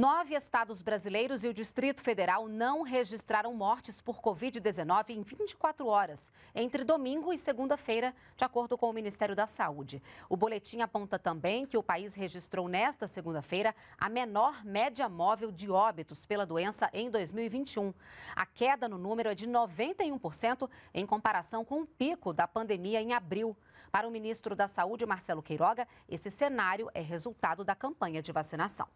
Nove estados brasileiros e o Distrito Federal não registraram mortes por Covid-19 em 24 horas, entre domingo e segunda-feira, de acordo com o Ministério da Saúde. O boletim aponta também que o país registrou nesta segunda-feira a menor média móvel de óbitos pela doença em 2021. A queda no número é de 91% em comparação com o pico da pandemia em abril. Para o ministro da Saúde, Marcelo Queiroga, esse cenário é resultado da campanha de vacinação.